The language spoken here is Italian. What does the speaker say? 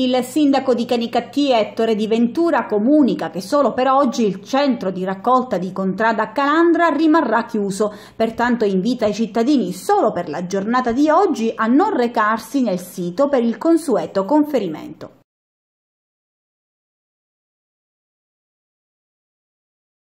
Il sindaco di Canicattì Ettore Di Ventura comunica che solo per oggi il centro di raccolta di Contrada a Calandra rimarrà chiuso, pertanto invita i cittadini solo per la giornata di oggi a non recarsi nel sito per il consueto conferimento.